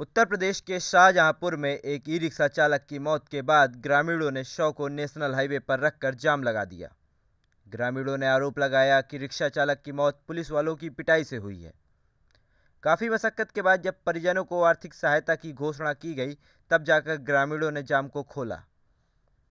उत्तर प्रदेश के शाहजहांपुर में एक ई रिक्शा चालक की मौत के बाद ग्रामीणों ने शव को नेशनल हाईवे पर रखकर जाम लगा दिया ग्रामीणों ने आरोप लगाया कि रिक्शा चालक की मौत पुलिस वालों की पिटाई से हुई है काफ़ी मशक्क़त के बाद जब परिजनों को आर्थिक सहायता की घोषणा की गई तब जाकर ग्रामीणों ने जाम को खोला